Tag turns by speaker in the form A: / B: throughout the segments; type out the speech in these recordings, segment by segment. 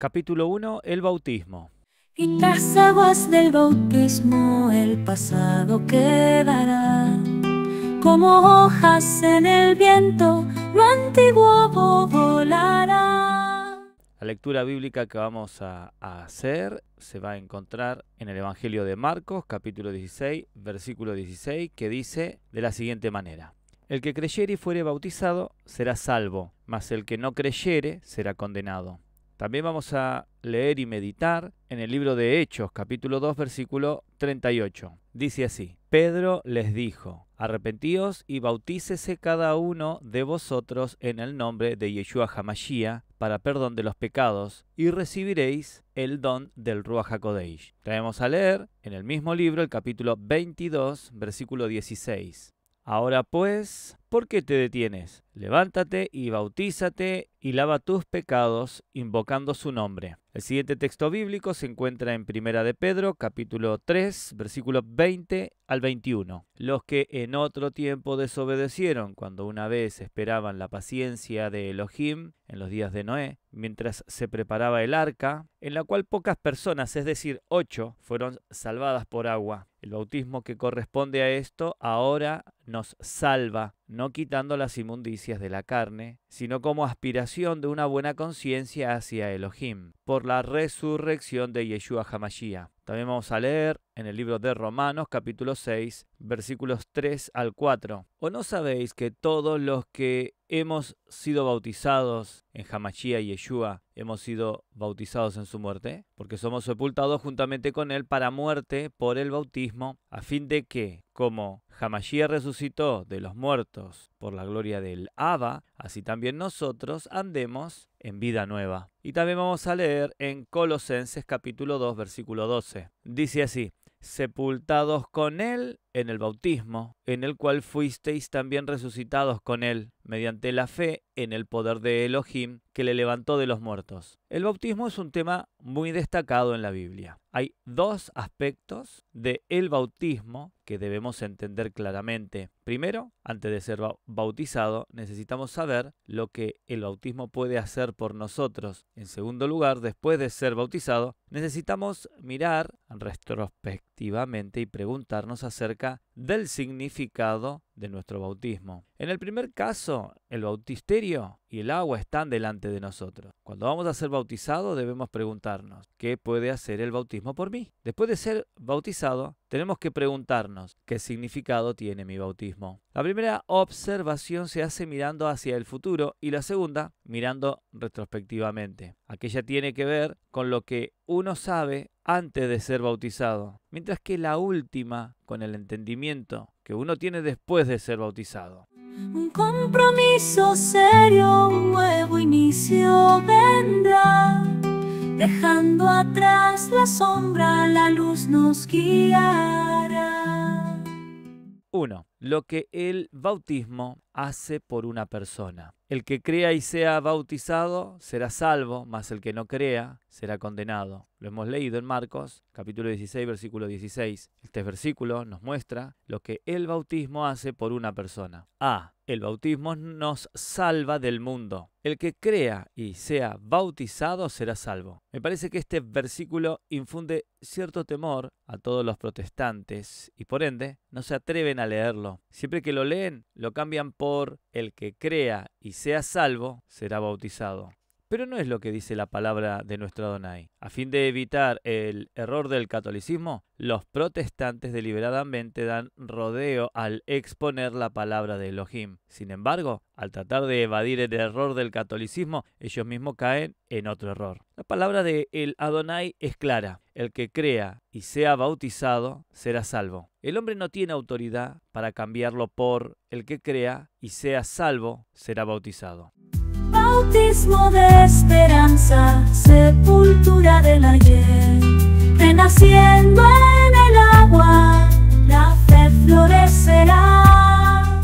A: Capítulo 1. El bautismo.
B: Y las aguas del bautismo el pasado quedará. Como hojas en el
A: viento,
B: lo antiguo volará.
A: La lectura bíblica que vamos a, hacer se va a encontrar en el Evangelio de Marcos, capítulo 16, versículo 16, que dice de la siguiente manera. El que creyere y fuere bautizado será salvo, mas el que no creyere será condenado. También vamos a leer y meditar en el libro de Hechos, capítulo 2, versículo 38. Dice así, Pedro les dijo, arrepentíos y bautícese cada uno de vosotros en el nombre de Yeshua Hamashia para perdón de los pecados y recibiréis el don del Ruach HaKodesh. Traemos a leer en el mismo libro el capítulo 22, versículo 16. Ahora pues, ¿por qué te detienes? Levántate y bautízate y lava tus pecados invocando su nombre. El siguiente texto bíblico se encuentra en Primera de Pedro, capítulo 3, versículos 20 al 21. Los que en otro tiempo desobedecieron cuando una vez esperaban la paciencia de Elohim en los días de Noé, mientras se preparaba el arca, en la cual pocas personas, es decir, ocho, fueron salvadas por agua. El bautismo que corresponde a esto ahora nos salva, no quitando las inmundicias de la carne, sino como aspiración de una buena conciencia hacia Elohim, por la resurrección de Yeshua Hamashiach. También vamos a leer en el libro de Romanos capítulo 6 versículos 3 al 4. ¿O no sabéis que todos los que hemos sido bautizados en Hamashia y Yeshua, hemos sido bautizados en su muerte, porque somos sepultados juntamente con él para muerte por el bautismo, a fin de que, como Hamashia resucitó de los muertos por la gloria del Abba, así también nosotros andemos en vida nueva. Y también vamos a leer en Colosenses capítulo 2, versículo 12. Dice así, sepultados con él en el bautismo, en el cual fuisteis también resucitados con él, mediante la fe en el poder de Elohim que le levantó de los muertos. El bautismo es un tema muy destacado en la Biblia. Hay dos aspectos de el bautismo que debemos entender claramente. Primero, antes de ser bautizado, necesitamos saber lo que el bautismo puede hacer por nosotros. En segundo lugar, después de ser bautizado, necesitamos mirar retrospectivamente y preguntarnos acerca del significado de nuestro bautismo. En el primer caso, el bautisterio y el agua están delante de nosotros. Cuando vamos a ser bautizados debemos preguntarnos, ¿qué puede hacer el bautismo por mí? Después de ser bautizado, tenemos que preguntarnos, ¿qué significado tiene mi bautismo? La primera observación se hace mirando hacia el futuro y la segunda mirando retrospectivamente. Aquella tiene que ver con lo que uno sabe antes de ser bautizado, mientras que la última con el entendimiento que uno tiene después de ser bautizado.
B: Un compromiso serio, un nuevo inicio vendrá, dejando atrás la sombra, la luz nos guiará.
A: Uno lo que el bautismo hace por una persona. El que crea y sea bautizado será salvo, mas el que no crea será condenado. Lo hemos leído en Marcos, capítulo 16, versículo 16. Este versículo nos muestra lo que el bautismo hace por una persona. A. Ah, el bautismo nos salva del mundo. El que crea y sea bautizado será salvo. Me parece que este versículo infunde cierto temor a todos los protestantes y por ende no se atreven a leerlo Siempre que lo leen, lo cambian por el que crea y sea salvo será bautizado. Pero no es lo que dice la palabra de nuestro Adonai. A fin de evitar el error del catolicismo, los protestantes deliberadamente dan rodeo al exponer la palabra de Elohim. Sin embargo, al tratar de evadir el error del catolicismo, ellos mismos caen en otro error. La palabra de el Adonai es clara. El que crea y sea bautizado será salvo. El hombre no tiene autoridad para cambiarlo por el que crea y sea salvo será bautizado
B: bautismo de esperanza, sepultura del ayer, renaciendo en el agua, la fe florecerá.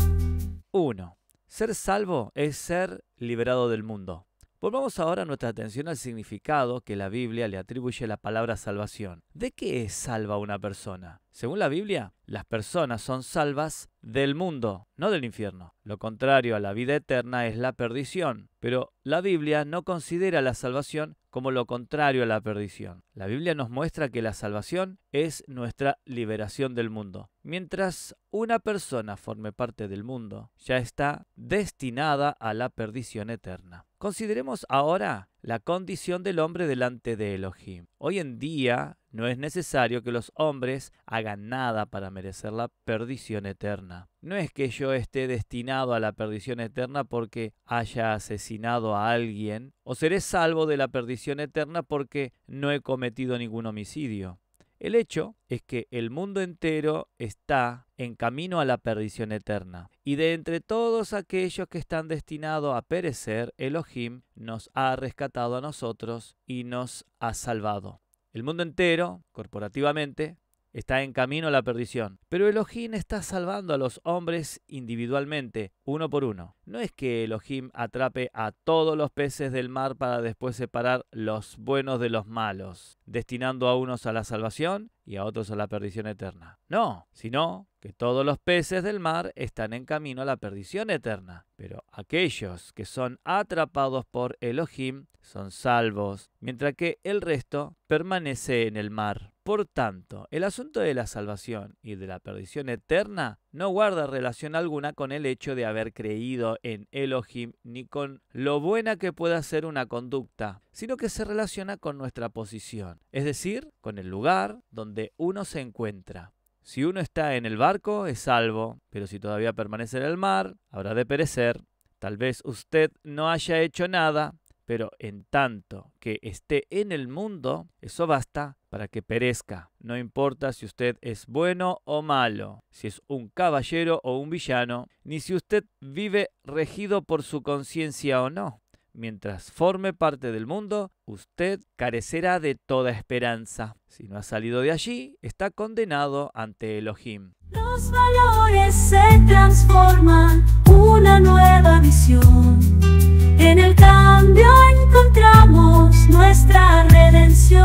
A: 1. Ser salvo es ser liberado del mundo. Volvamos ahora nuestra atención al significado que la Biblia le atribuye a la palabra salvación. ¿De qué es salva una persona? Según la Biblia, las personas son salvas del mundo, no del infierno. Lo contrario a la vida eterna es la perdición, pero la Biblia no considera la salvación como lo contrario a la perdición. La Biblia nos muestra que la salvación es nuestra liberación del mundo. Mientras una persona forme parte del mundo, ya está destinada a la perdición eterna. Consideremos ahora la condición del hombre delante de Elohim. Hoy en día no es necesario que los hombres hagan nada para merecer la perdición eterna. No es que yo esté destinado a la perdición eterna porque haya asesinado a alguien, o seré salvo de la perdición eterna porque no he cometido ningún homicidio. El hecho es que el mundo entero está en camino a la perdición eterna, y de entre todos aquellos que están destinados a perecer, Elohim nos ha rescatado a nosotros y nos ha salvado. El mundo entero, corporativamente, está en camino a la perdición. Pero Elohim está salvando a los hombres individualmente, uno por uno. No es que Elohim atrape a todos los peces del mar para después separar los buenos de los malos, destinando a unos a la salvación y a otros a la perdición eterna. No, sino que todos los peces del mar están en camino a la perdición eterna. Pero aquellos que son atrapados por Elohim son salvos, mientras que el resto permanece en el mar. Por tanto, el asunto de la salvación y de la perdición eterna no guarda relación alguna con el hecho de haber creído en Elohim ni con lo buena que pueda ser una conducta, sino que se relaciona con nuestra posición, es decir, con el lugar donde uno se encuentra. Si uno está en el barco, es salvo, pero si todavía permanece en el mar, habrá de perecer. Tal vez usted no haya hecho nada, pero en tanto que esté en el mundo, eso basta para que perezca. No importa si usted es bueno o malo, si es un caballero o un villano, ni si usted vive regido por su conciencia o no. Mientras forme parte del mundo, usted carecerá de toda esperanza. Si no ha salido de allí, está condenado ante Elohim.
B: Los valores se transforman, una nueva visión. En el cambio encontramos nuestra redención.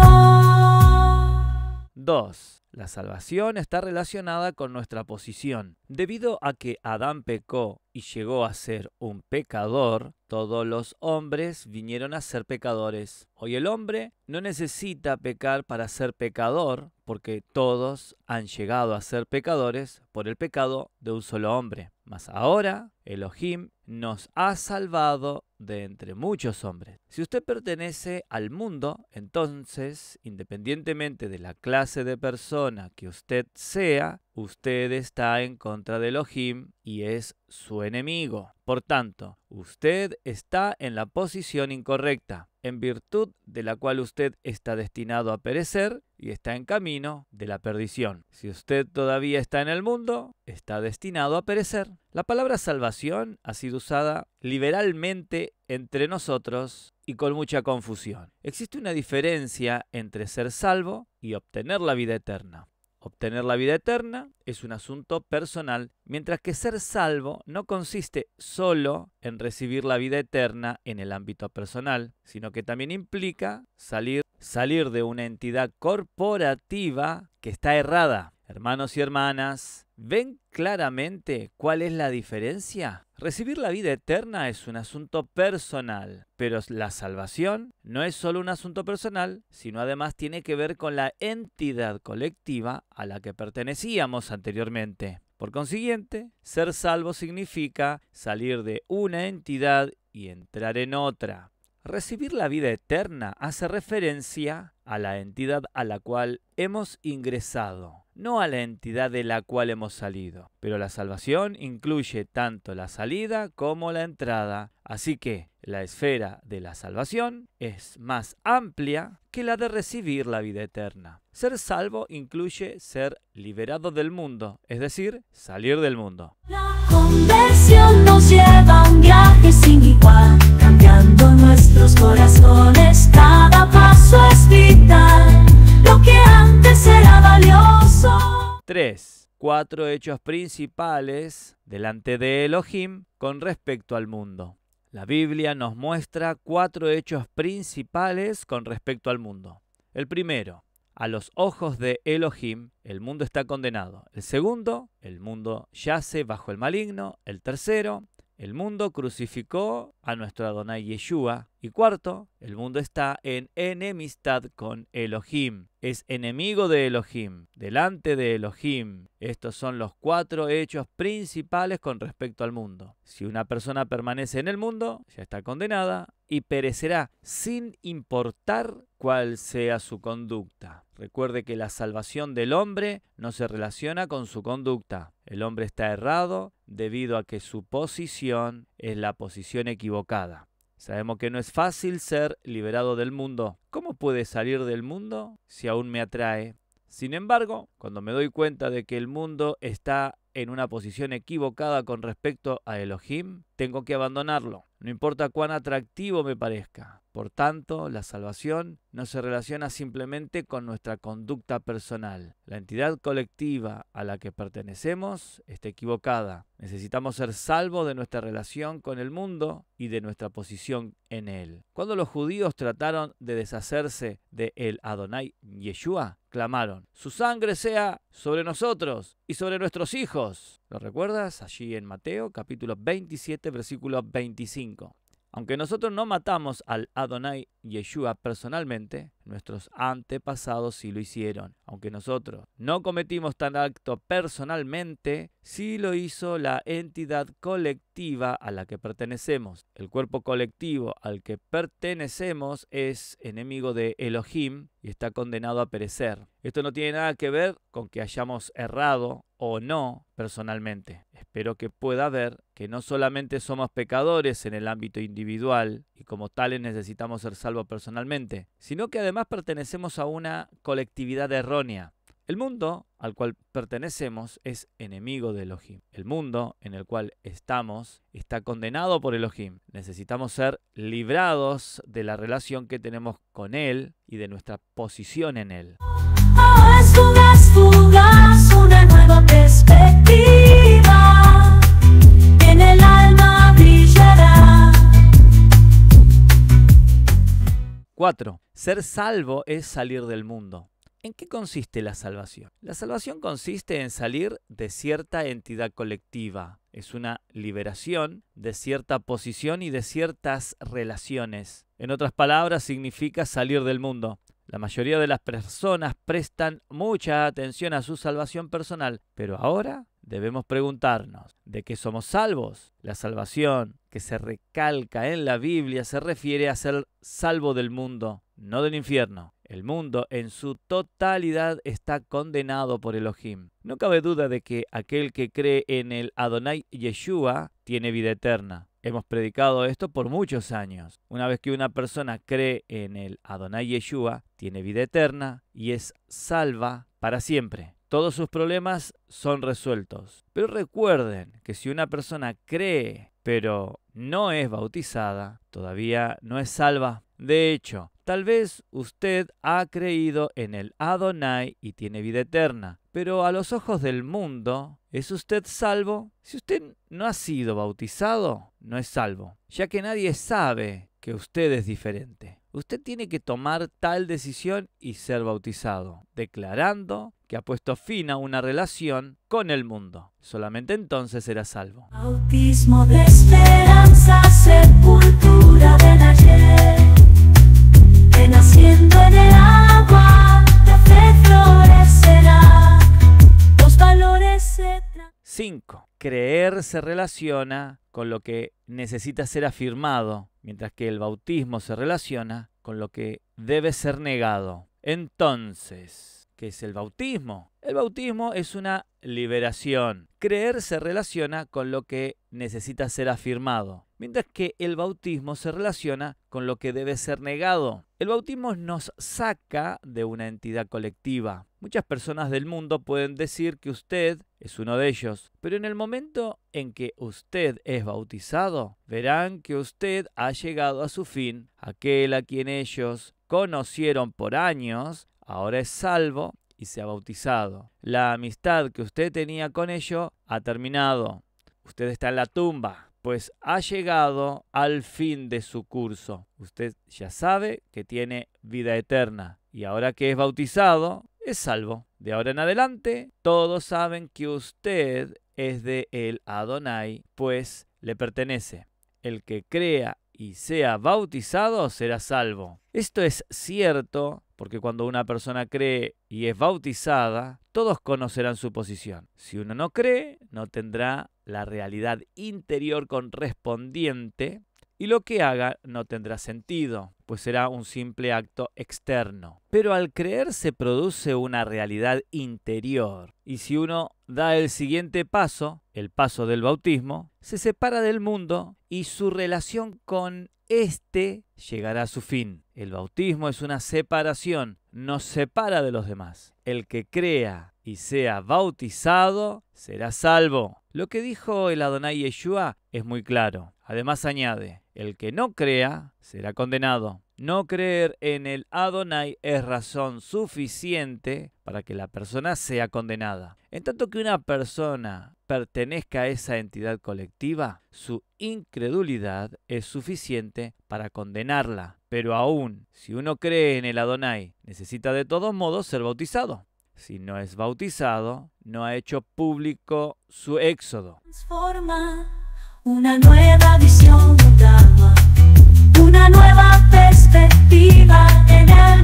A: 2. La salvación está relacionada con nuestra posición. Debido a que Adán pecó y llegó a ser un pecador, todos los hombres vinieron a ser pecadores. Hoy el hombre no necesita pecar para ser pecador, porque todos han llegado a ser pecadores por el pecado de un solo hombre. Mas ahora Elohim nos ha salvado de entre muchos hombres. Si usted pertenece al mundo, entonces, independientemente de la clase de persona que usted sea, usted está en contra de Elohim y es su enemigo. Por tanto, usted está en la posición incorrecta, en virtud de la cual usted está destinado a perecer y está en camino de la perdición. Si usted todavía está en el mundo, está destinado a perecer. La palabra salvación ha sido usada liberalmente entre nosotros y con mucha confusión. Existe una diferencia entre ser salvo y obtener la vida eterna. Obtener la vida eterna es un asunto personal, mientras que ser salvo no consiste solo en recibir la vida eterna en el ámbito personal, sino que también implica salir, salir de una entidad corporativa que está errada. Hermanos y hermanas, ¿ven claramente cuál es la diferencia? Recibir la vida eterna es un asunto personal, pero la salvación no es solo un asunto personal, sino además tiene que ver con la entidad colectiva a la que pertenecíamos anteriormente. Por consiguiente, ser salvo significa salir de una entidad y entrar en otra. Recibir la vida eterna hace referencia a la entidad a la cual hemos ingresado, no a la entidad de la cual hemos salido. Pero la salvación incluye tanto la salida como la entrada. Así que la esfera de la salvación es más amplia que la de recibir la vida eterna. Ser salvo incluye ser liberado del mundo, es decir, salir del mundo. La
B: nos lleva un viaje sin igual, cambiando nuestros corazones. paso es vital, lo que antes era valioso.
A: 3 cuatro hechos principales delante de Elohim con respecto al mundo. La Biblia nos muestra cuatro hechos principales con respecto al mundo. El primero, a los ojos de Elohim, el mundo está condenado. El segundo, el mundo yace bajo el maligno. El tercero, el mundo crucificó a nuestro Adonai Yeshua. Y cuarto, el mundo está en enemistad con Elohim. Es enemigo de Elohim, delante de Elohim. Estos son los cuatro hechos principales con respecto al mundo. Si una persona permanece en el mundo, ya está condenada y perecerá sin importar cuál sea su conducta. Recuerde que la salvación del hombre no se relaciona con su conducta. El hombre está errado debido a que su posición es la posición equivocada. Sabemos que no es fácil ser liberado del mundo. ¿Cómo puede salir del mundo si aún me atrae? Sin embargo, cuando me doy cuenta de que el mundo está en una posición equivocada con respecto a Elohim, tengo que abandonarlo, no importa cuán atractivo me parezca. Por tanto, la salvación no se relaciona simplemente con nuestra conducta personal. La entidad colectiva a la que pertenecemos está equivocada. Necesitamos ser salvos de nuestra relación con el mundo y de nuestra posición en él. Cuando los judíos trataron de deshacerse de el Adonai Yeshua, clamaron, su sangre sea sobre nosotros y sobre nuestros hijos. ¿Lo recuerdas? Allí en Mateo, capítulo 27, versículo 25. Aunque nosotros no matamos al Adonai Yeshua personalmente, Nuestros antepasados sí lo hicieron, aunque nosotros no cometimos tan acto personalmente, sí lo hizo la entidad colectiva a la que pertenecemos. El cuerpo colectivo al que pertenecemos es enemigo de Elohim y está condenado a perecer. Esto no tiene nada que ver con que hayamos errado o no personalmente. Espero que pueda ver que no solamente somos pecadores en el ámbito individual y como tales necesitamos ser salvos personalmente, sino que además pertenecemos a una colectividad errónea. El mundo al cual pertenecemos es enemigo de Elohim. El mundo en el cual estamos está condenado por Elohim. Necesitamos ser librados de la relación que tenemos con Él y de nuestra posición en Él. 4. Ser salvo es salir del mundo. ¿En qué consiste la salvación? La salvación consiste en salir de cierta entidad colectiva. Es una liberación de cierta posición y de ciertas relaciones. En otras palabras, significa salir del mundo. La mayoría de las personas prestan mucha atención a su salvación personal, pero ahora debemos preguntarnos de qué somos salvos. La salvación que se recalca en la Biblia se refiere a ser salvo del mundo, no del infierno. El mundo en su totalidad está condenado por Elohim. No cabe duda de que aquel que cree en el Adonai Yeshua tiene vida eterna. Hemos predicado esto por muchos años. Una vez que una persona cree en el Adonai Yeshua, tiene vida eterna y es salva para siempre. Todos sus problemas son resueltos. Pero recuerden que si una persona cree pero no es bautizada, todavía no es salva. De hecho, tal vez usted ha creído en el Adonai y tiene vida eterna, pero a los ojos del mundo, ¿es usted salvo? Si usted no ha sido bautizado, no es salvo, ya que nadie sabe que usted es diferente. Usted tiene que tomar tal decisión y ser bautizado, declarando que ha puesto fin a una relación con el mundo. Solamente entonces será salvo.
B: Bautismo de esperanza, en el
A: agua, 5. Creer se relaciona con lo que necesita ser afirmado, mientras que el bautismo se relaciona con lo que debe ser negado. Entonces, que es el bautismo. El bautismo es una liberación. Creer se relaciona con lo que necesita ser afirmado, mientras que el bautismo se relaciona con lo que debe ser negado. El bautismo nos saca de una entidad colectiva. Muchas personas del mundo pueden decir que usted es uno de ellos, pero en el momento en que usted es bautizado, verán que usted ha llegado a su fin, aquel a quien ellos conocieron por años ahora es salvo y se ha bautizado. La amistad que usted tenía con ello ha terminado. Usted está en la tumba, pues ha llegado al fin de su curso. Usted ya sabe que tiene vida eterna y ahora que es bautizado, es salvo. De ahora en adelante, todos saben que usted es de el Adonai, pues le pertenece. El que crea y sea bautizado será salvo. Esto es cierto porque cuando una persona cree y es bautizada, todos conocerán su posición. Si uno no cree, no tendrá la realidad interior correspondiente y lo que haga no tendrá sentido, pues será un simple acto externo. Pero al creer se produce una realidad interior, y si uno da el siguiente paso, el paso del bautismo, se separa del mundo y su relación con éste llegará a su fin. El bautismo es una separación, nos separa de los demás. El que crea y sea bautizado será salvo. Lo que dijo el Adonai Yeshua es muy claro. Además añade, el que no crea será condenado. No creer en el Adonai es razón suficiente para que la persona sea condenada. En tanto que una persona pertenezca a esa entidad colectiva, su incredulidad es suficiente para condenarla. Pero aún, si uno cree en el Adonai, necesita de todos modos ser bautizado. Si no es bautizado, no ha hecho público su éxodo.
B: Transforma una nueva visión una nueva perspectiva en el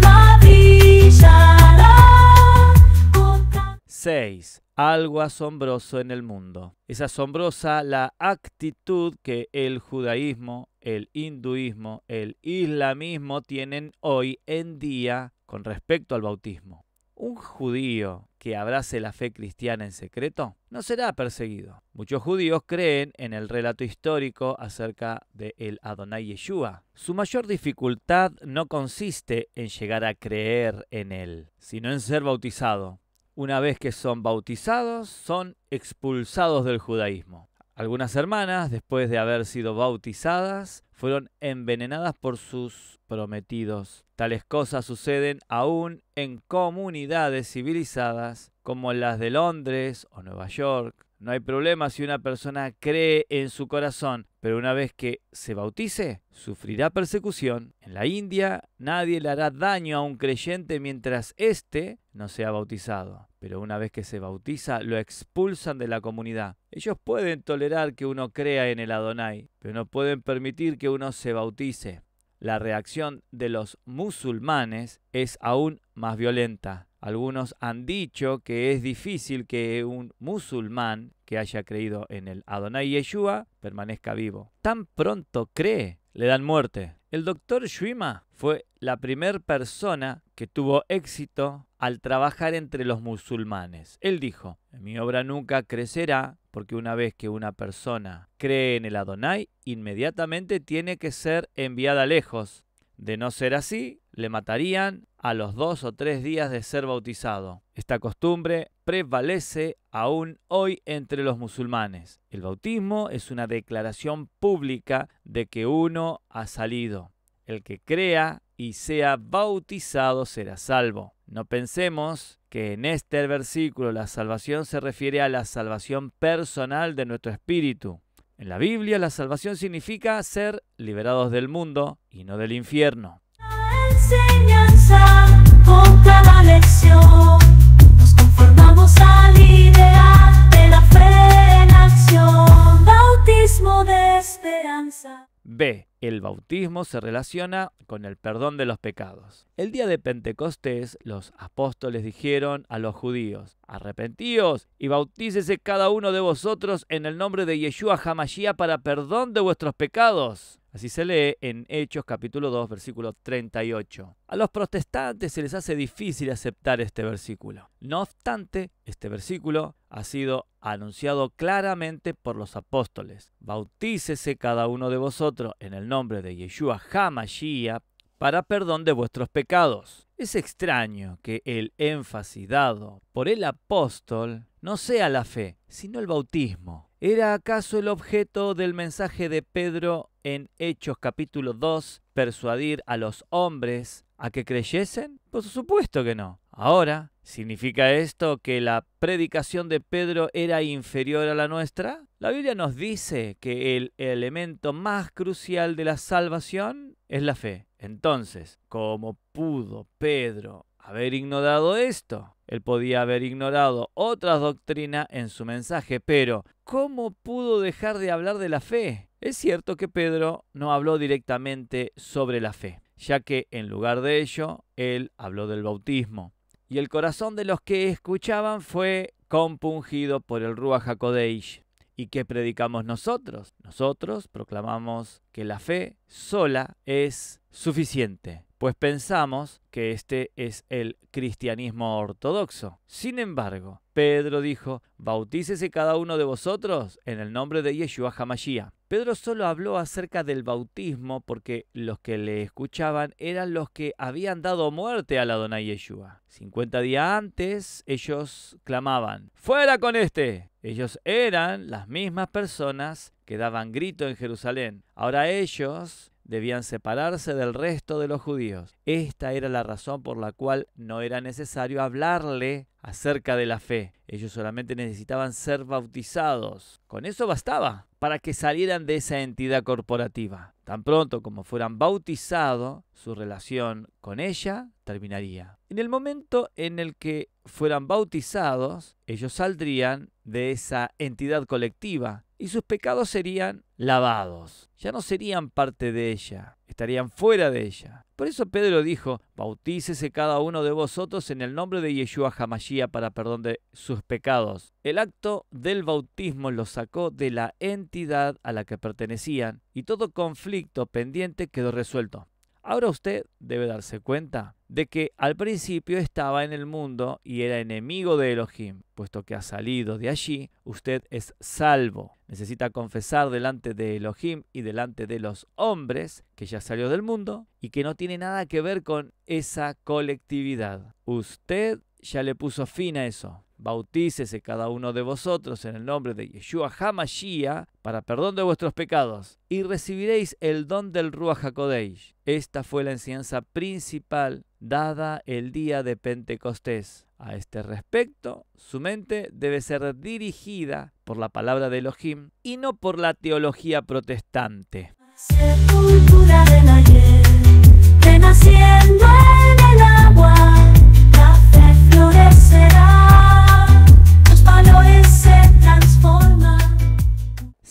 A: 6. Algo asombroso en el mundo. Es asombrosa la actitud que el judaísmo, el hinduismo, el islamismo tienen hoy en día con respecto al bautismo. Un judío que abrace la fe cristiana en secreto no será perseguido. Muchos judíos creen en el relato histórico acerca de el Adonai Yeshua. Su mayor dificultad no consiste en llegar a creer en él, sino en ser bautizado. Una vez que son bautizados, son expulsados del judaísmo. Algunas hermanas, después de haber sido bautizadas, fueron envenenadas por sus prometidos. Tales cosas suceden aún en comunidades civilizadas como las de Londres o Nueva York. No hay problema si una persona cree en su corazón, pero una vez que se bautice, sufrirá persecución. En la India nadie le hará daño a un creyente mientras éste no sea bautizado. Pero una vez que se bautiza, lo expulsan de la comunidad. Ellos pueden tolerar que uno crea en el Adonai, pero no pueden permitir que uno se bautice. La reacción de los musulmanes es aún más violenta. Algunos han dicho que es difícil que un musulmán que haya creído en el Adonai Yeshua permanezca vivo. Tan pronto cree, le dan muerte. El doctor Shwima fue la primera persona que tuvo éxito al trabajar entre los musulmanes. Él dijo, mi obra nunca crecerá porque una vez que una persona cree en el Adonai, inmediatamente tiene que ser enviada lejos. De no ser así, le matarían a los dos o tres días de ser bautizado. Esta costumbre prevalece aún hoy entre los musulmanes. El bautismo es una declaración pública de que uno ha salido. El que crea y sea bautizado será salvo. No pensemos que en este versículo la salvación se refiere a la salvación personal de nuestro espíritu. En la Biblia la salvación significa ser liberados del mundo y no del infierno.
B: lección conformamos de la bautismo de
A: B. El bautismo se relaciona con el perdón de los pecados. El día de Pentecostés los apóstoles dijeron a los judíos, arrepentíos y bautícese cada uno de vosotros en el nombre de Yeshua Hamashiach para perdón de vuestros pecados. Así se lee en Hechos capítulo 2 versículo 38. A los protestantes se les hace difícil aceptar este versículo. No obstante, este versículo ha sido anunciado claramente por los apóstoles. Bautícese cada uno de vosotros en el nombre de Yeshua Hamashiach para perdón de vuestros pecados. Es extraño que el énfasis dado por el apóstol no sea la fe, sino el bautismo. ¿Era acaso el objeto del mensaje de Pedro en Hechos capítulo 2 persuadir a los hombres a que creyesen? Por supuesto que no. Ahora, ¿significa esto que la predicación de Pedro era inferior a la nuestra? La Biblia nos dice que el elemento más crucial de la salvación es la fe. Entonces, ¿cómo pudo Pedro haber ignorado esto. Él podía haber ignorado otras doctrina en su mensaje, pero ¿cómo pudo dejar de hablar de la fe? Es cierto que Pedro no habló directamente sobre la fe, ya que en lugar de ello, él habló del bautismo. Y el corazón de los que escuchaban fue compungido por el Ruach HaKodesh. ¿Y qué predicamos nosotros? Nosotros proclamamos que la fe sola es suficiente, pues pensamos que este es el cristianismo ortodoxo. Sin embargo, Pedro dijo, bautícese cada uno de vosotros en el nombre de Yeshua Hamashiach. Pedro solo habló acerca del bautismo porque los que le escuchaban eran los que habían dado muerte a la dona Yeshua. 50 días antes ellos clamaban, ¡Fuera con este! Ellos eran las mismas personas que daban grito en Jerusalén. Ahora ellos debían separarse del resto de los judíos. Esta era la razón por la cual no era necesario hablarle acerca de la fe. Ellos solamente necesitaban ser bautizados. Con eso bastaba para que salieran de esa entidad corporativa. Tan pronto como fueran bautizados, su relación con ella terminaría. En el momento en el que fueran bautizados, ellos saldrían de esa entidad colectiva y sus pecados serían lavados. Ya no serían parte de ella estarían fuera de ella. Por eso Pedro dijo, bautícese cada uno de vosotros en el nombre de Yeshua Hamashia para perdón de sus pecados. El acto del bautismo los sacó de la entidad a la que pertenecían y todo conflicto pendiente quedó resuelto. Ahora usted debe darse cuenta de que al principio estaba en el mundo y era enemigo de Elohim, puesto que ha salido de allí, usted es salvo. Necesita confesar delante de Elohim y delante de los hombres que ya salió del mundo y que no tiene nada que ver con esa colectividad. Usted ya le puso fin a eso. Bautícese cada uno de vosotros en el nombre de Yeshua Hamashiach para perdón de vuestros pecados, y recibiréis el don del Ruach HaKodesh. Esta fue la enseñanza principal dada el día de Pentecostés. A este respecto, su mente debe ser dirigida por la palabra de Elohim y no por la teología protestante.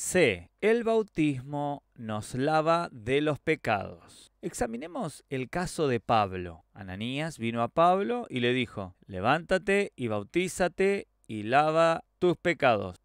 A: C. El bautismo nos lava de los pecados. Examinemos el caso de Pablo. Ananías vino a Pablo y le dijo, levántate y bautízate y lava tus pecados,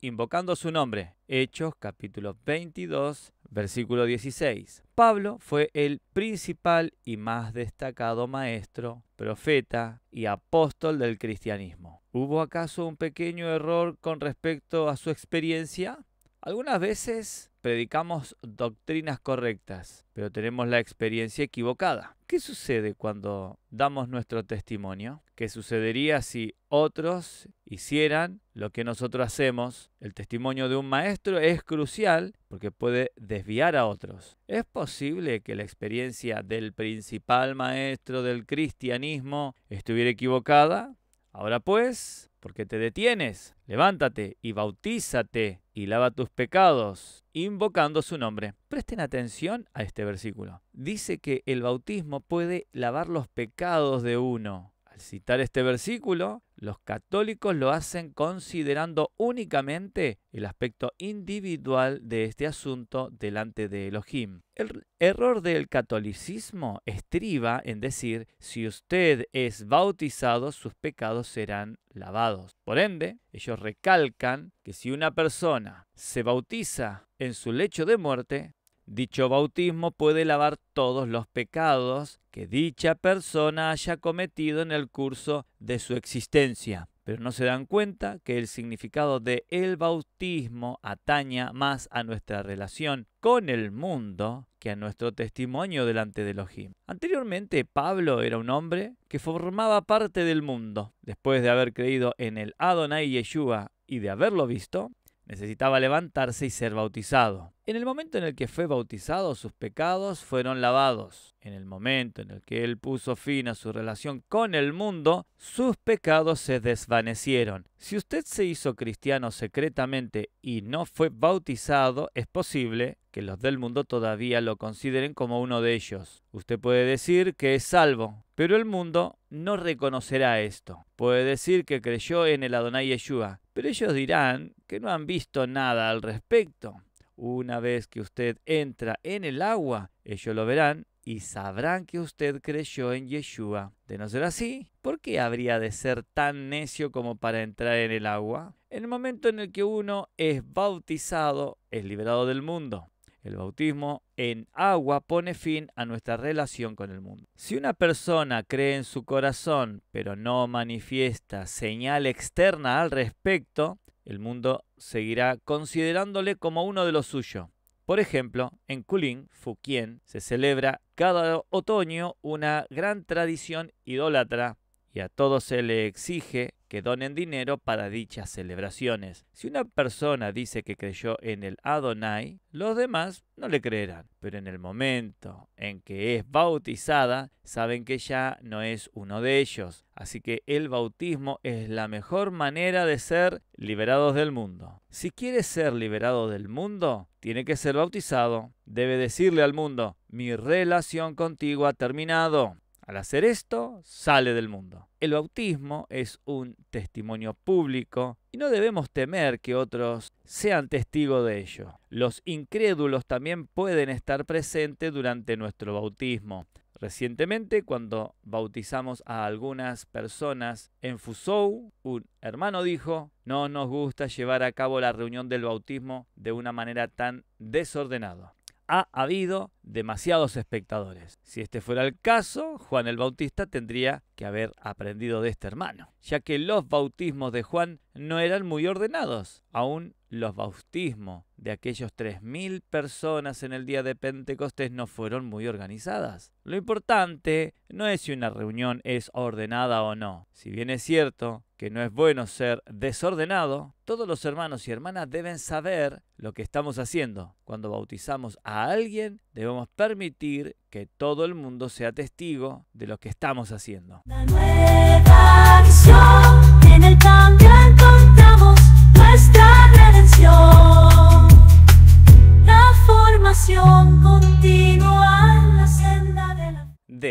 A: invocando su nombre. Hechos capítulo 22, versículo 16. Pablo fue el principal y más destacado maestro, profeta y apóstol del cristianismo. ¿Hubo acaso un pequeño error con respecto a su experiencia? Algunas veces predicamos doctrinas correctas, pero tenemos la experiencia equivocada. ¿Qué sucede cuando damos nuestro testimonio? ¿Qué sucedería si otros hicieran lo que nosotros hacemos? El testimonio de un maestro es crucial porque puede desviar a otros. ¿Es posible que la experiencia del principal maestro del cristianismo estuviera equivocada? Ahora pues, ¿por qué te detienes? Levántate y bautízate y lava tus pecados, invocando su nombre. Presten atención a este versículo. Dice que el bautismo puede lavar los pecados de uno. Al citar este versículo, los católicos lo hacen considerando únicamente el aspecto individual de este asunto delante de Elohim. El error del catolicismo estriba en decir, si usted es bautizado, sus pecados serán lavados. Por ende, ellos recalcan que si una persona se bautiza en su lecho de muerte, Dicho bautismo puede lavar todos los pecados que dicha persona haya cometido en el curso de su existencia. Pero no se dan cuenta que el significado de el bautismo ataña más a nuestra relación con el mundo que a nuestro testimonio delante de Elohim. Anteriormente, Pablo era un hombre que formaba parte del mundo. Después de haber creído en el Adonai Yeshua y de haberlo visto, necesitaba levantarse y ser bautizado. En el momento en el que fue bautizado, sus pecados fueron lavados. En el momento en el que él puso fin a su relación con el mundo, sus pecados se desvanecieron. Si usted se hizo cristiano secretamente y no fue bautizado, es posible que los del mundo todavía lo consideren como uno de ellos. Usted puede decir que es salvo, pero el mundo no reconocerá esto. Puede decir que creyó en el Adonai Yeshua, pero ellos dirán que no han visto nada al respecto. Una vez que usted entra en el agua, ellos lo verán y sabrán que usted creyó en Yeshua. De no ser así, ¿por qué habría de ser tan necio como para entrar en el agua? En el momento en el que uno es bautizado, es liberado del mundo. El bautismo en agua pone fin a nuestra relación con el mundo. Si una persona cree en su corazón, pero no manifiesta señal externa al respecto, el mundo seguirá considerándole como uno de los suyos. Por ejemplo, en Kulin, Fukien, se celebra cada otoño una gran tradición idólatra y a todos se le exige que donen dinero para dichas celebraciones. Si una persona dice que creyó en el Adonai, los demás no le creerán, pero en el momento en que es bautizada, saben que ya no es uno de ellos. Así que el bautismo es la mejor manera de ser liberados del mundo. Si quieres ser liberado del mundo, tiene que ser bautizado. Debe decirle al mundo, mi relación contigo ha terminado. Al hacer esto, sale del mundo. El bautismo es un testimonio público y no debemos temer que otros sean testigos de ello. Los incrédulos también pueden estar presentes durante nuestro bautismo. Recientemente, cuando bautizamos a algunas personas en Fusou, un hermano dijo, no nos gusta llevar a cabo la reunión del bautismo de una manera tan desordenada ha habido demasiados espectadores. Si este fuera el caso, Juan el Bautista tendría que haber aprendido de este hermano, ya que los bautismos de Juan no eran muy ordenados. Aún los bautismos de aquellos 3.000 personas en el día de Pentecostés no fueron muy organizadas. Lo importante no es si una reunión es ordenada o no. Si bien es cierto que no es bueno ser desordenado, todos los hermanos y hermanas deben saber lo que estamos haciendo. Cuando bautizamos a alguien, debemos permitir que todo el mundo sea testigo de lo que estamos haciendo. La en el
B: nuestra La formación
A: continua
B: en la senda de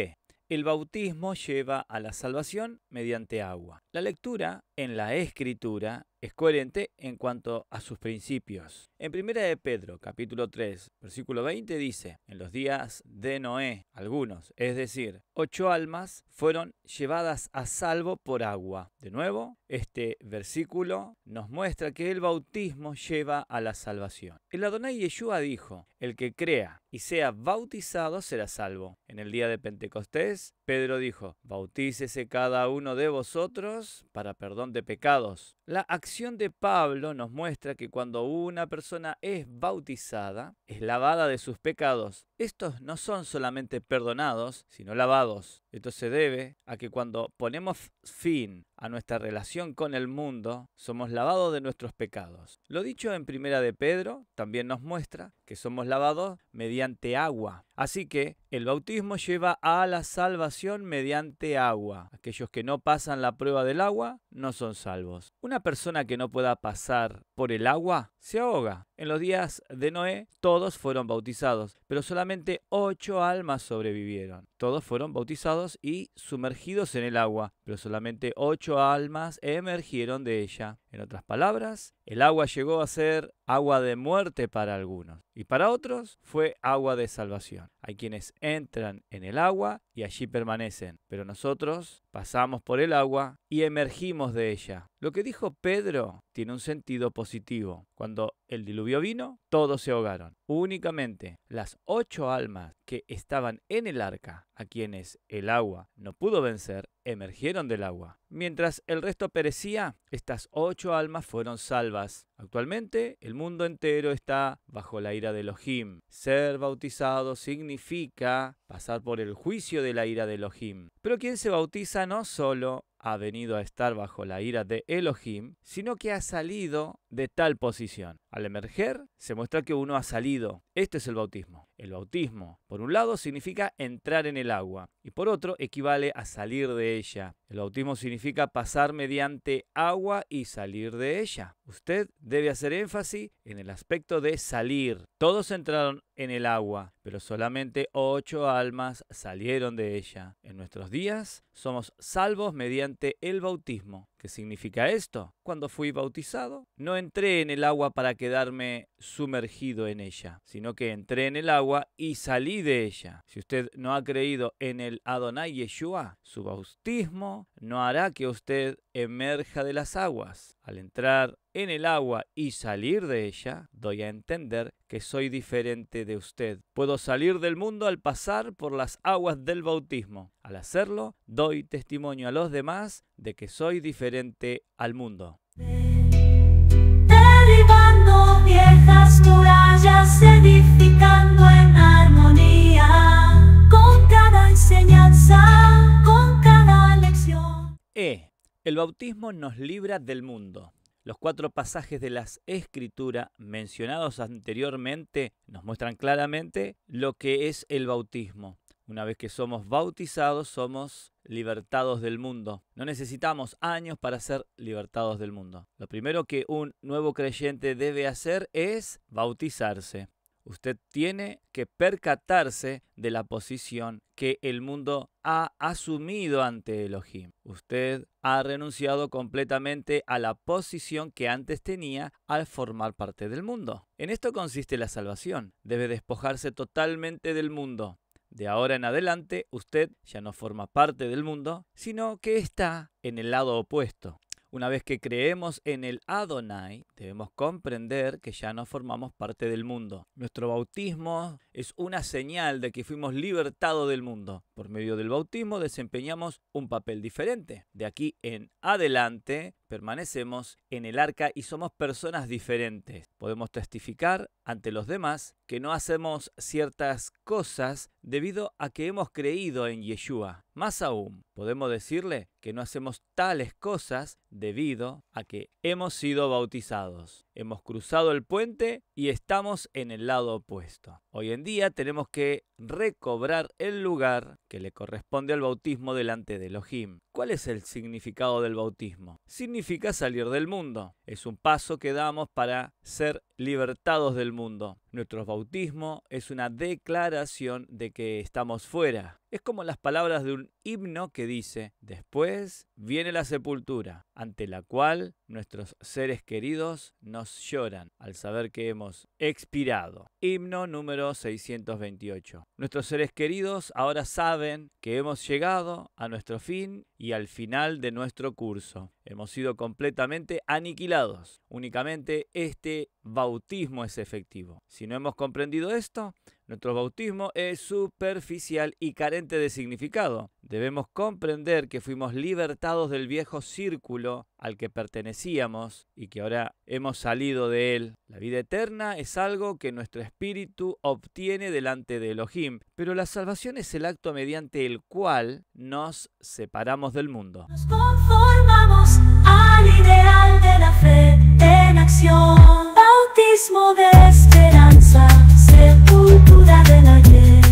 A: la... El bautismo lleva a la salvación mediante agua. La lectura en la escritura es coherente en cuanto a sus principios. En primera de Pedro, capítulo 3, versículo 20 dice, en los días de Noé, algunos, es decir, ocho almas fueron llevadas a salvo por agua. De nuevo, este versículo nos muestra que el bautismo lleva a la salvación. El Adonai Yeshua dijo, el que crea y sea bautizado será salvo. En el día de Pentecostés, Pedro dijo, bautícese cada uno de vosotros para perdón de pecados la acción de Pablo nos muestra que cuando una persona es bautizada, es lavada de sus pecados estos no son solamente perdonados, sino lavados. Esto se debe a que cuando ponemos fin a nuestra relación con el mundo, somos lavados de nuestros pecados. Lo dicho en Primera de Pedro también nos muestra que somos lavados mediante agua. Así que el bautismo lleva a la salvación mediante agua. Aquellos que no pasan la prueba del agua no son salvos. Una persona que no pueda pasar por el agua se ahoga. En los días de Noé todos fueron bautizados, pero solamente ocho almas sobrevivieron. Todos fueron bautizados y sumergidos en el agua, pero solamente ocho almas emergieron de ella. En otras palabras, el agua llegó a ser agua de muerte para algunos y para otros fue agua de salvación. Hay quienes entran en el agua y allí permanecen, pero nosotros pasamos por el agua y emergimos de ella. Lo que dijo Pedro tiene un sentido positivo. Cuando el diluvio vino, todos se ahogaron. Únicamente las ocho almas que estaban en el arca a quienes el agua no pudo vencer, emergieron del agua. Mientras el resto perecía, estas ocho almas fueron salvas. Actualmente el mundo entero está bajo la ira de Elohim. Ser bautizado significa pasar por el juicio de la ira de Elohim. Pero quien se bautiza no solo ha venido a estar bajo la ira de Elohim, sino que ha salido de tal posición. Al emerger, se muestra que uno ha salido. Este es el bautismo. El bautismo, por un lado, significa entrar en el agua y por otro, equivale a salir de ella. El bautismo significa pasar mediante agua y salir de ella. Usted debe hacer énfasis en el aspecto de salir. Todos entraron en el agua, pero solamente ocho almas salieron de ella. En nuestros días somos salvos mediante el bautismo. ¿Qué significa esto? Cuando fui bautizado, no entré en el agua para quedarme sumergido en ella, sino que entré en el agua y salí de ella. Si usted no ha creído en el Adonai Yeshua, su bautismo no hará que usted emerja de las aguas. Al entrar en el agua y salir de ella, doy a entender que soy diferente de usted. Puedo salir del mundo al pasar por las aguas del bautismo. Al hacerlo, doy testimonio a los demás de que soy diferente al mundo. E. El bautismo nos libra del mundo. Los cuatro pasajes de las Escritura mencionados anteriormente nos muestran claramente lo que es el bautismo. Una vez que somos bautizados, somos libertados del mundo. No necesitamos años para ser libertados del mundo. Lo primero que un nuevo creyente debe hacer es bautizarse. Usted tiene que percatarse de la posición que el mundo ha asumido ante Elohim. Usted ha renunciado completamente a la posición que antes tenía al formar parte del mundo. En esto consiste la salvación. Debe despojarse totalmente del mundo. De ahora en adelante, usted ya no forma parte del mundo, sino que está en el lado opuesto. Una vez que creemos en el Adonai, debemos comprender que ya no formamos parte del mundo. Nuestro bautismo es una señal de que fuimos libertados del mundo. Por medio del bautismo desempeñamos un papel diferente. De aquí en adelante permanecemos en el arca y somos personas diferentes. Podemos testificar ante los demás que no hacemos ciertas cosas debido a que hemos creído en Yeshua. Más aún, podemos decirle que no hacemos tales cosas debido a que hemos sido bautizados hemos cruzado el puente y estamos en el lado opuesto. Hoy en día tenemos que recobrar el lugar que le corresponde al bautismo delante de Elohim. ¿Cuál es el significado del bautismo? Significa salir del mundo. Es un paso que damos para ser libertados del mundo. Nuestro bautismo es una declaración de que estamos fuera. Es como las palabras de un himno que dice, después viene la sepultura, ante la cual nuestros seres queridos nos lloran al saber que hemos expirado. Himno número 628. Nuestros seres queridos ahora saben que hemos llegado a nuestro fin y al final de nuestro curso. Hemos sido completamente aniquilados. Únicamente este bautismo es efectivo. Si no hemos comprendido esto, nuestro bautismo es superficial y carente de significado. Debemos comprender que fuimos libertados del viejo círculo al que pertenecíamos y que ahora hemos salido de él. La vida eterna es algo que nuestro espíritu obtiene delante de Elohim, pero la salvación es el acto mediante el cual nos separamos del mundo
B: ideal de la fe en acción. Bautismo de esperanza, sepultura del
A: ayer,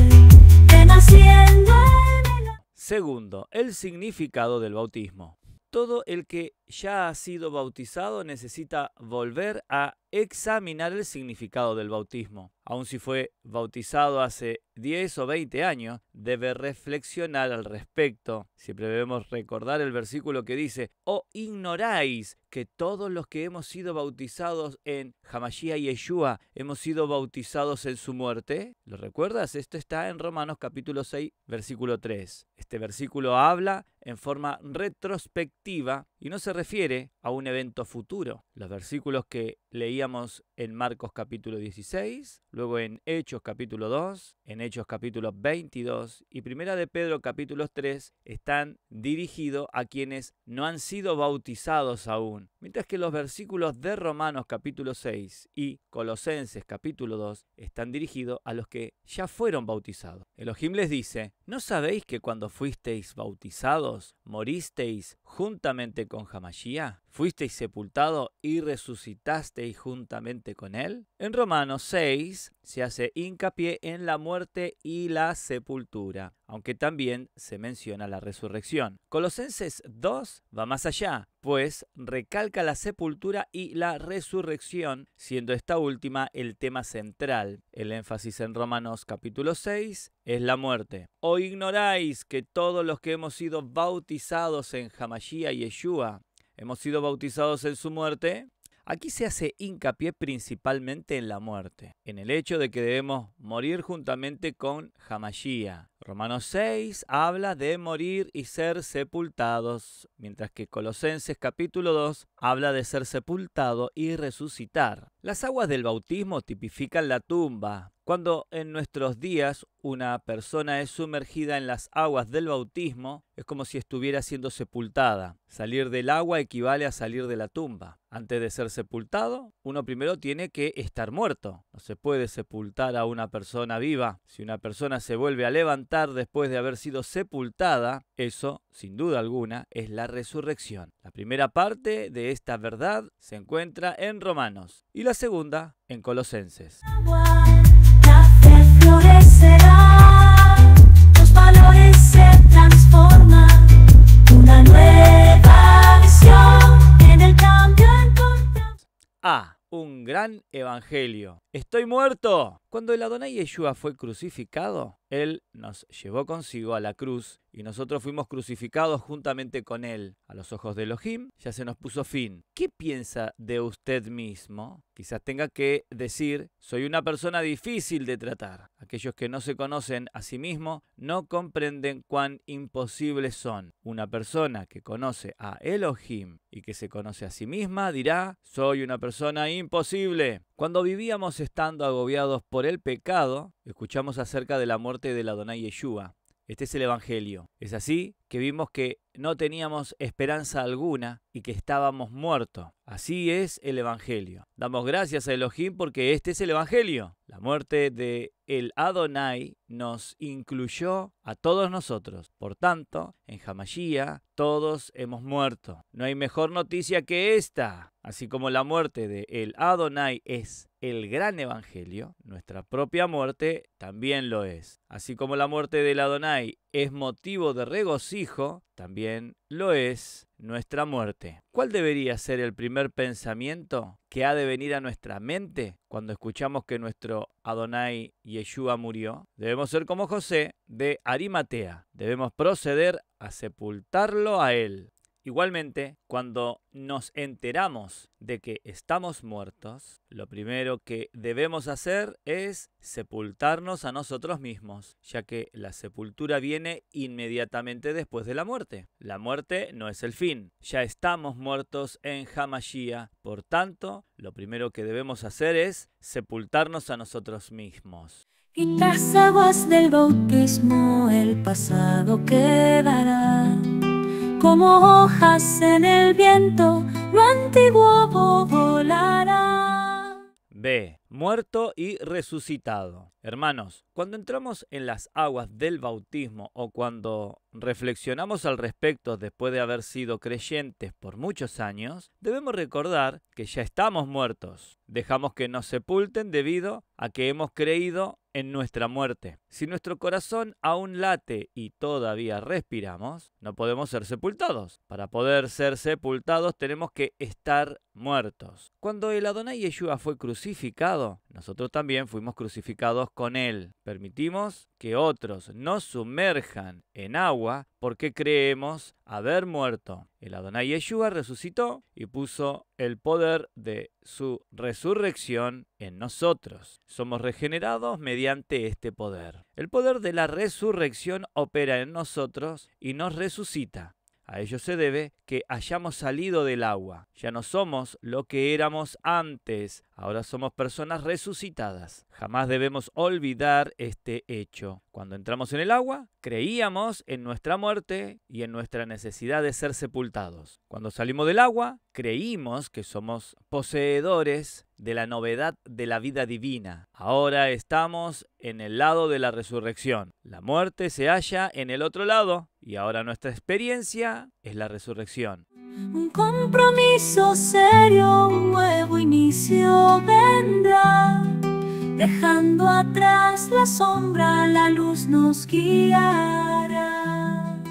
A: renaciendo en el... Segundo, el significado del bautismo. Todo el que ya ha sido bautizado necesita volver a examinar el significado del bautismo. Aun si fue bautizado hace 10 o 20 años, debe reflexionar al respecto. Siempre debemos recordar el versículo que dice, o oh, ignoráis que todos los que hemos sido bautizados en Hamashia y Yeshua hemos sido bautizados en su muerte. ¿Lo recuerdas? Esto está en Romanos capítulo 6, versículo 3. Este versículo habla en forma retrospectiva y no se refiere a un evento futuro. Los versículos que leíamos en Marcos capítulo 16, luego en Hechos capítulo 2, en Hechos capítulo 22 y Primera de Pedro capítulo 3 están dirigidos a quienes no han sido bautizados aún, mientras que los versículos de Romanos capítulo 6 y Colosenses capítulo 2 están dirigidos a los que ya fueron bautizados. Elohim les dice, ¿no sabéis que cuando fuisteis bautizados, moristeis juntamente con Jamashía? fuisteis sepultado y resucitasteis juntamente con él? En Romanos 6 se hace hincapié en la muerte y la sepultura, aunque también se menciona la resurrección. Colosenses 2 va más allá, pues recalca la sepultura y la resurrección, siendo esta última el tema central. El énfasis en Romanos capítulo 6 es la muerte. ¿O ignoráis que todos los que hemos sido bautizados en Hamashia y Yeshua, hemos sido bautizados en su muerte, aquí se hace hincapié principalmente en la muerte, en el hecho de que debemos morir juntamente con Hamashia. Romanos 6 habla de morir y ser sepultados, mientras que Colosenses capítulo 2 habla de ser sepultado y resucitar. Las aguas del bautismo tipifican la tumba. Cuando en nuestros días una persona es sumergida en las aguas del bautismo, es como si estuviera siendo sepultada. Salir del agua equivale a salir de la tumba. Antes de ser sepultado, uno primero tiene que estar muerto. No se puede sepultar a una persona viva. Si una persona se vuelve a levantar después de haber sido sepultada, eso, sin duda alguna, es la resurrección. La primera parte de esta verdad se encuentra en Romanos. Y la segunda en Colosenses.
B: los valores se transforman, una
A: nueva en el cambio A. Ah, un gran evangelio. Estoy muerto, cuando el Adonai Yeshua fue crucificado, Él nos llevó consigo a la cruz y nosotros fuimos crucificados juntamente con Él. A los ojos de Elohim ya se nos puso fin. ¿Qué piensa de usted mismo? Quizás tenga que decir, soy una persona difícil de tratar. Aquellos que no se conocen a sí mismos no comprenden cuán imposibles son. Una persona que conoce a Elohim y que se conoce a sí misma dirá, soy una persona imposible. Cuando vivíamos estando agobiados por el pecado, escuchamos acerca de la muerte de la dona Yeshua. Este es el Evangelio. ¿Es así? que vimos que no teníamos esperanza alguna y que estábamos muertos. Así es el Evangelio. Damos gracias a Elohim porque este es el Evangelio. La muerte de el Adonai nos incluyó a todos nosotros. Por tanto, en Jamashía todos hemos muerto. No hay mejor noticia que esta. Así como la muerte de el Adonai es el gran evangelio, nuestra propia muerte también lo es. Así como la muerte del Adonai es motivo de regocijo, también lo es nuestra muerte. ¿Cuál debería ser el primer pensamiento que ha de venir a nuestra mente cuando escuchamos que nuestro Adonai Yeshua murió? Debemos ser como José de Arimatea, debemos proceder a sepultarlo a él. Igualmente, cuando nos enteramos de que estamos muertos, lo primero que debemos hacer es sepultarnos a nosotros mismos, ya que la sepultura viene inmediatamente después de la muerte. La muerte no es el fin, ya estamos muertos en Hamashia, por tanto, lo primero que debemos hacer es sepultarnos a nosotros mismos. Y aguas
B: del bautismo el pasado quedará como hojas en el viento, lo antiguo volará.
A: B. Muerto y resucitado. Hermanos, cuando entramos en las aguas del bautismo o cuando reflexionamos al respecto después de haber sido creyentes por muchos años, debemos recordar que ya estamos muertos. Dejamos que nos sepulten debido a que hemos creído en nuestra muerte. Si nuestro corazón aún late y todavía respiramos, no podemos ser sepultados. Para poder ser sepultados tenemos que estar muertos. Cuando el Adonai Yeshua fue crucificado, nosotros también fuimos crucificados con él. Permitimos que otros nos sumerjan en agua porque creemos haber muerto. El Adonai Yeshua resucitó y puso el poder de su resurrección en nosotros. Somos regenerados mediante este poder. El poder de la resurrección opera en nosotros y nos resucita. A ello se debe que hayamos salido del agua. Ya no somos lo que éramos antes, Ahora somos personas resucitadas. Jamás debemos olvidar este hecho. Cuando entramos en el agua, creíamos en nuestra muerte y en nuestra necesidad de ser sepultados. Cuando salimos del agua, creímos que somos poseedores de la novedad de la vida divina. Ahora estamos en el lado de la resurrección. La muerte se halla en el otro lado y ahora nuestra experiencia es la resurrección.
B: Un compromiso serio, un nuevo inicio vendrá, dejando atrás la sombra, la luz nos guiará.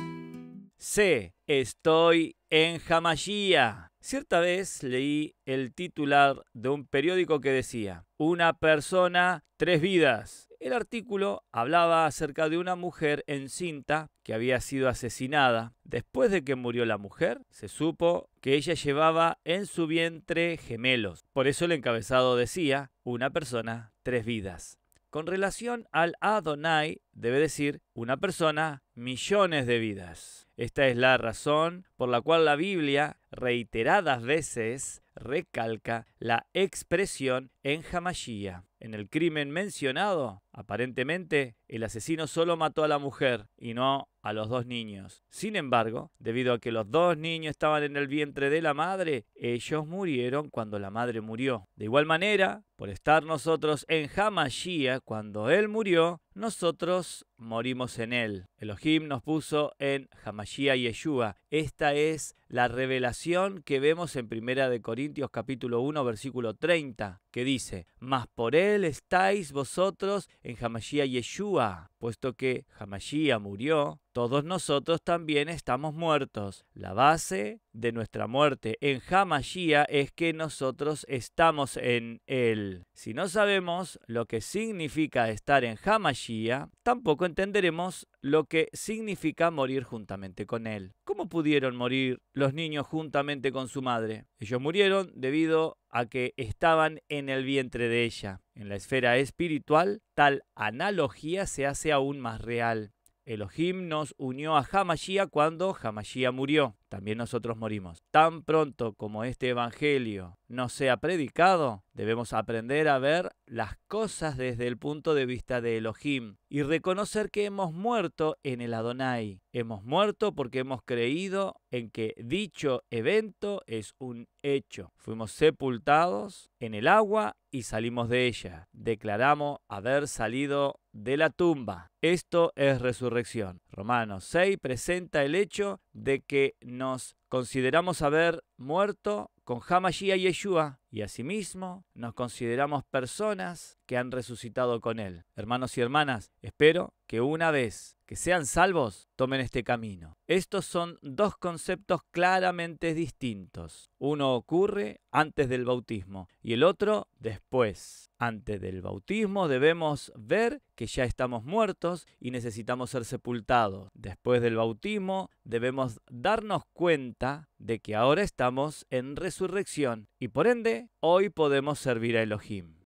A: C. Estoy en Jamashía. Cierta vez leí el titular de un periódico que decía, Una persona, tres vidas. El artículo hablaba acerca de una mujer encinta que había sido asesinada. Después de que murió la mujer, se supo que ella llevaba en su vientre gemelos. Por eso el encabezado decía, una persona, tres vidas. Con relación al Adonai, debe decir, una persona, millones de vidas. Esta es la razón por la cual la Biblia reiteradas veces recalca la expresión en Hamashia. En el crimen mencionado, aparentemente, el asesino solo mató a la mujer y no a los dos niños. Sin embargo, debido a que los dos niños estaban en el vientre de la madre, ellos murieron cuando la madre murió. De igual manera, por estar nosotros en Hamashia cuando él murió, nosotros morimos en él. Elohim nos puso en Hamashia Yeshua. Esta es la revelación que vemos en Primera de Corintios capítulo 1 versículo 30, que dice, "Mas por él estáis vosotros en Hamashia Yeshua, puesto que Hamashia murió, todos nosotros también estamos muertos. La base de nuestra muerte en Hamashia es que nosotros estamos en Él. Si no sabemos lo que significa estar en Hamashia, tampoco entenderemos lo que significa morir juntamente con Él. ¿Cómo pudieron morir los niños juntamente con su madre? Ellos murieron debido a que estaban en el vientre de ella. En la esfera espiritual, tal analogía se hace aún más real. Elohim nos unió a Hamashia cuando Hamashia murió también nosotros morimos. Tan pronto como este Evangelio no sea predicado, debemos aprender a ver las cosas desde el punto de vista de Elohim y reconocer que hemos muerto en el Adonai. Hemos muerto porque hemos creído en que dicho evento es un hecho. Fuimos sepultados en el agua y salimos de ella. Declaramos haber salido de la tumba. Esto es resurrección. Romanos 6 presenta el hecho de que nos consideramos haber muerto con Hamashia y Yeshua, y asimismo nos consideramos personas que han resucitado con Él. Hermanos y hermanas, espero que una vez que sean salvos tomen este camino. Estos son dos conceptos claramente distintos. Uno ocurre antes del bautismo y el otro después. Antes del bautismo debemos ver que ya estamos muertos y necesitamos ser sepultados. Después del bautismo debemos darnos cuenta de que ahora estamos en resurrección y por ende hoy podemos servir a Elohim.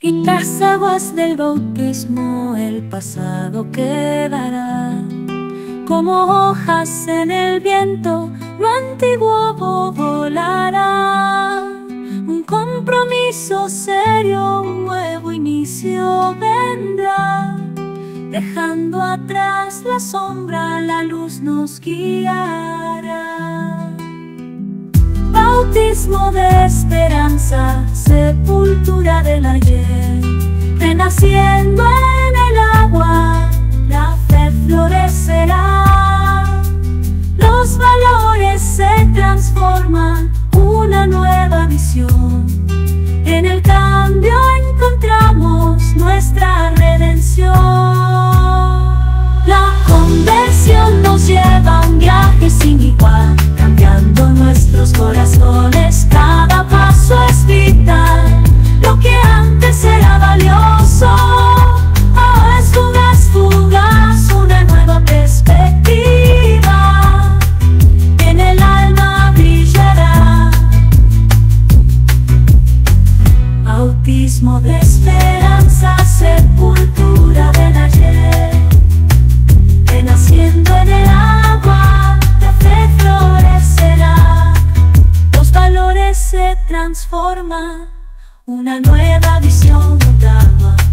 B: y tras aguas del bautismo el pasado quedará. Como hojas en el viento, lo antiguo volará. Un compromiso serio, un nuevo inicio vendrá. Dejando atrás la sombra, la luz nos guiará bautismo de esperanza, sepultura del ayer, renaciendo en el agua, la fe florecerá. Los valores se transforman, una nueva visión. En el cambio encontramos nuestra redención. La conversión nos lleva a un viaje sin igual los corazones. Cada paso es vital, lo que antes era valioso. forma, una nueva visión dama.